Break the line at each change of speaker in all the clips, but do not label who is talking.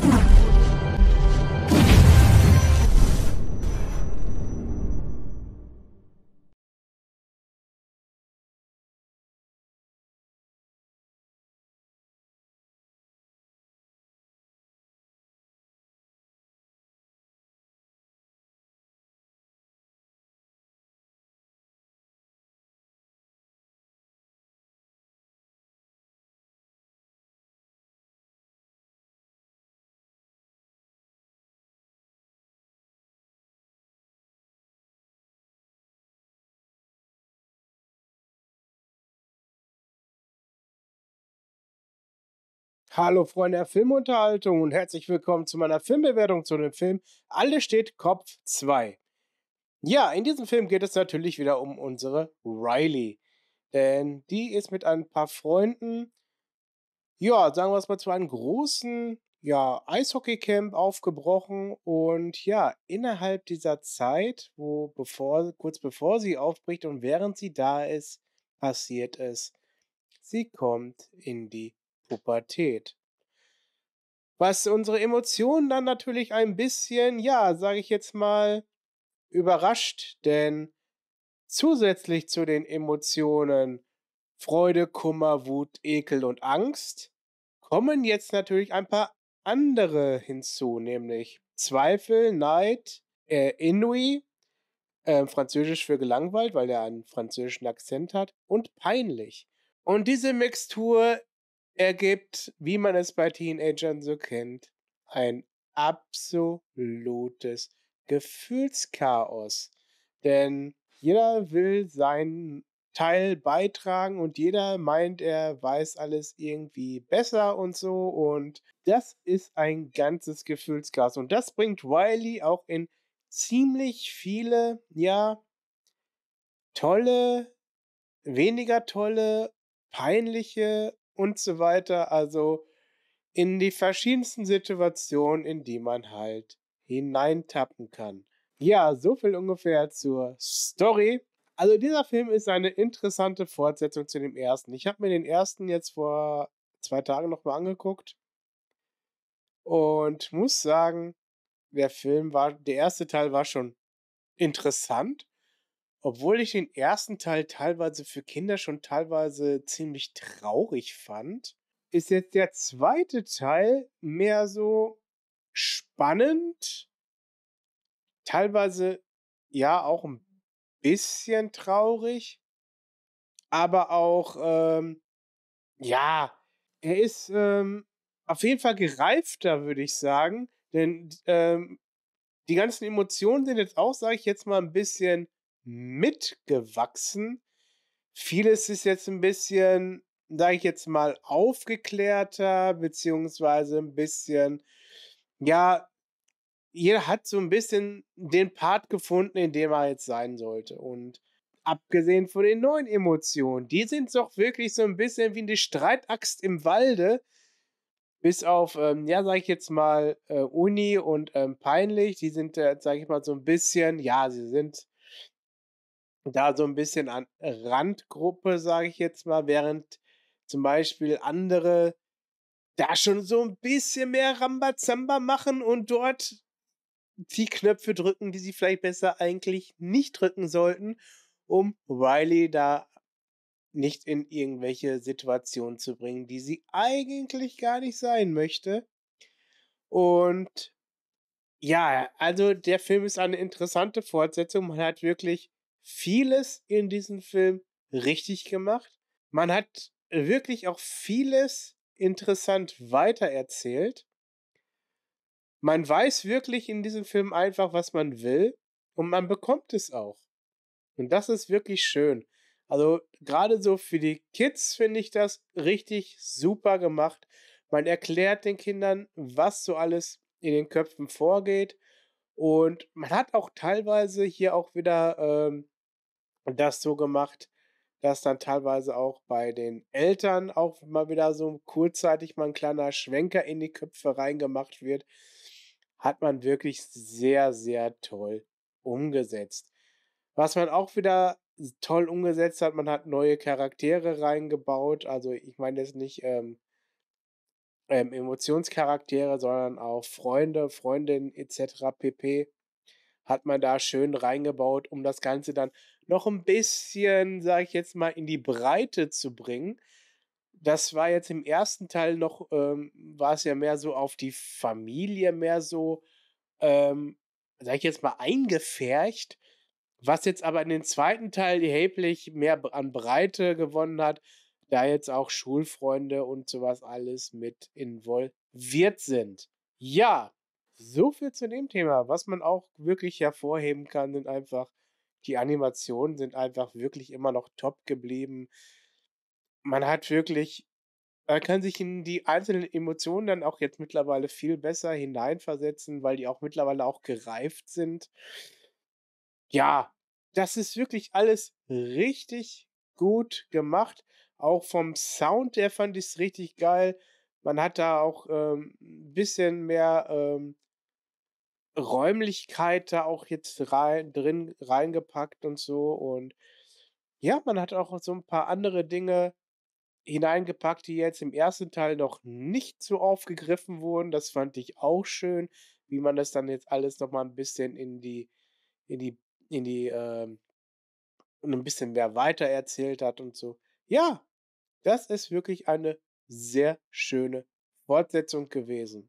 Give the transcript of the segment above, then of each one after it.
Come on. Hallo Freunde der Filmunterhaltung und herzlich willkommen zu meiner Filmbewertung zu dem Film Alle steht Kopf 2. Ja, in diesem Film geht es natürlich wieder um unsere Riley. Denn die ist mit ein paar Freunden, ja, sagen wir es mal, zu einem großen ja, Eishockeycamp aufgebrochen. Und ja, innerhalb dieser Zeit, wo bevor, kurz bevor sie aufbricht und während sie da ist, passiert es. Sie kommt in die Pubertät. Was unsere Emotionen dann natürlich ein bisschen, ja, sage ich jetzt mal, überrascht, denn zusätzlich zu den Emotionen Freude, Kummer, Wut, Ekel und Angst kommen jetzt natürlich ein paar andere hinzu, nämlich Zweifel, Neid, äh, Inui, äh, französisch für gelangweilt, weil er einen französischen Akzent hat, und peinlich. Und diese Mixtur ergibt, wie man es bei Teenagern so kennt, ein absolutes Gefühlschaos. Denn jeder will seinen Teil beitragen und jeder meint, er weiß alles irgendwie besser und so. Und das ist ein ganzes Gefühlschaos. Und das bringt Wiley auch in ziemlich viele, ja, tolle, weniger tolle, peinliche und so weiter. Also in die verschiedensten Situationen, in die man halt hineintappen kann. Ja, so viel ungefähr zur Story. Also dieser Film ist eine interessante Fortsetzung zu dem ersten. Ich habe mir den ersten jetzt vor zwei Tagen nochmal angeguckt und muss sagen, der Film war, der erste Teil war schon interessant, obwohl ich den ersten Teil teilweise für Kinder schon teilweise ziemlich traurig fand, ist jetzt der zweite Teil mehr so spannend, teilweise ja auch ein bisschen traurig, aber auch ähm, ja, er ist ähm, auf jeden Fall gereifter, würde ich sagen, denn ähm, die ganzen Emotionen sind jetzt auch, sage ich jetzt mal, ein bisschen mitgewachsen. Vieles ist jetzt ein bisschen, sage ich jetzt mal, aufgeklärter, beziehungsweise ein bisschen, ja, jeder hat so ein bisschen den Part gefunden, in dem er jetzt sein sollte. Und abgesehen von den neuen Emotionen, die sind doch wirklich so ein bisschen wie eine Streitaxt im Walde. Bis auf, ähm, ja, sag ich jetzt mal, äh, Uni und ähm, peinlich, die sind, äh, sag ich mal, so ein bisschen, ja, sie sind da so ein bisschen an Randgruppe, sage ich jetzt mal, während zum Beispiel andere da schon so ein bisschen mehr Rambazamba machen und dort die Knöpfe drücken, die sie vielleicht besser eigentlich nicht drücken sollten, um Riley da nicht in irgendwelche Situationen zu bringen, die sie eigentlich gar nicht sein möchte. Und ja, also der Film ist eine interessante Fortsetzung. Man hat wirklich vieles in diesem Film richtig gemacht. Man hat wirklich auch vieles interessant weitererzählt. Man weiß wirklich in diesem Film einfach, was man will und man bekommt es auch. Und das ist wirklich schön. Also gerade so für die Kids finde ich das richtig super gemacht. Man erklärt den Kindern, was so alles in den Köpfen vorgeht. Und man hat auch teilweise hier auch wieder ähm, und das so gemacht, dass dann teilweise auch bei den Eltern auch mal wieder so kurzzeitig mal ein kleiner Schwenker in die Köpfe reingemacht wird, hat man wirklich sehr, sehr toll umgesetzt. Was man auch wieder toll umgesetzt hat, man hat neue Charaktere reingebaut. Also ich meine jetzt nicht ähm, ähm, Emotionscharaktere, sondern auch Freunde, Freundinnen etc. pp hat man da schön reingebaut, um das Ganze dann noch ein bisschen, sage ich jetzt mal, in die Breite zu bringen. Das war jetzt im ersten Teil noch, ähm, war es ja mehr so auf die Familie, mehr so, ähm, sage ich jetzt mal, eingefärcht. Was jetzt aber in den zweiten Teil erheblich mehr an Breite gewonnen hat, da jetzt auch Schulfreunde und sowas alles mit involviert sind. Ja, so viel zu dem Thema. Was man auch wirklich hervorheben kann, sind einfach die Animationen sind einfach wirklich immer noch top geblieben. Man hat wirklich, man kann sich in die einzelnen Emotionen dann auch jetzt mittlerweile viel besser hineinversetzen, weil die auch mittlerweile auch gereift sind. Ja, das ist wirklich alles richtig gut gemacht. Auch vom Sound her fand ich es richtig geil. Man hat da auch ähm, ein bisschen mehr ähm, Räumlichkeit da auch jetzt rein, drin reingepackt und so. Und ja, man hat auch so ein paar andere Dinge hineingepackt, die jetzt im ersten Teil noch nicht so aufgegriffen wurden. Das fand ich auch schön, wie man das dann jetzt alles nochmal ein bisschen in die, in die, in die, äh, ein bisschen mehr weiter erzählt hat und so. Ja, das ist wirklich eine sehr schöne Fortsetzung gewesen.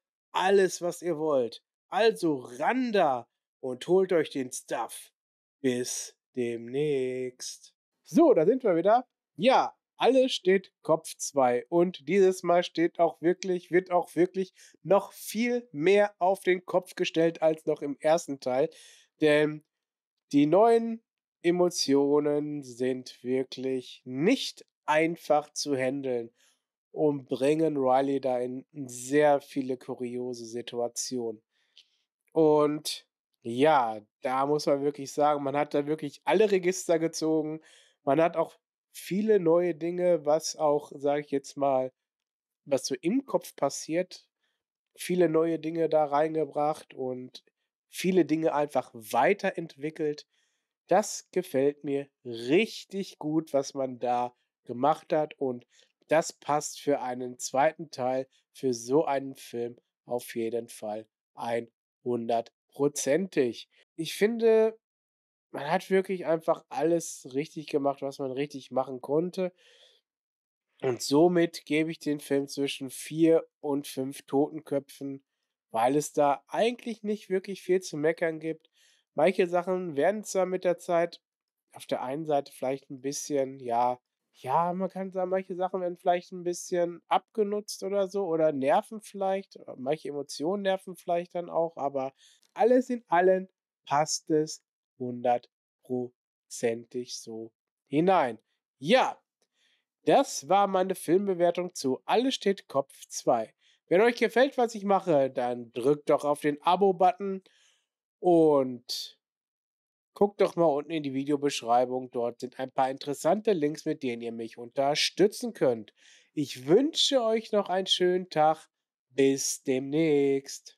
alles, was ihr wollt. Also ran da und holt euch den Stuff. Bis demnächst. So, da sind wir wieder. Ja, alles steht Kopf 2 und dieses Mal steht auch wirklich, wird auch wirklich noch viel mehr auf den Kopf gestellt als noch im ersten Teil, denn die neuen Emotionen sind wirklich nicht einfach zu handeln und bringen Riley da in sehr viele kuriose Situationen. Und ja, da muss man wirklich sagen, man hat da wirklich alle Register gezogen. Man hat auch viele neue Dinge, was auch, sage ich jetzt mal, was so im Kopf passiert, viele neue Dinge da reingebracht und viele Dinge einfach weiterentwickelt. Das gefällt mir richtig gut, was man da gemacht hat. Und das passt für einen zweiten Teil, für so einen Film auf jeden Fall 100%ig. Ich finde, man hat wirklich einfach alles richtig gemacht, was man richtig machen konnte. Und somit gebe ich den Film zwischen vier und fünf Totenköpfen, weil es da eigentlich nicht wirklich viel zu meckern gibt. Manche Sachen werden zwar mit der Zeit auf der einen Seite vielleicht ein bisschen, ja, ja, man kann sagen, manche Sachen werden vielleicht ein bisschen abgenutzt oder so oder nerven vielleicht, äh, manche Emotionen nerven vielleicht dann auch, aber alles in allem passt es hundertprozentig so hinein. Ja, das war meine Filmbewertung zu Alles steht Kopf 2. Wenn euch gefällt, was ich mache, dann drückt doch auf den Abo-Button und Guckt doch mal unten in die Videobeschreibung. Dort sind ein paar interessante Links, mit denen ihr mich unterstützen könnt. Ich wünsche euch noch einen schönen Tag. Bis demnächst.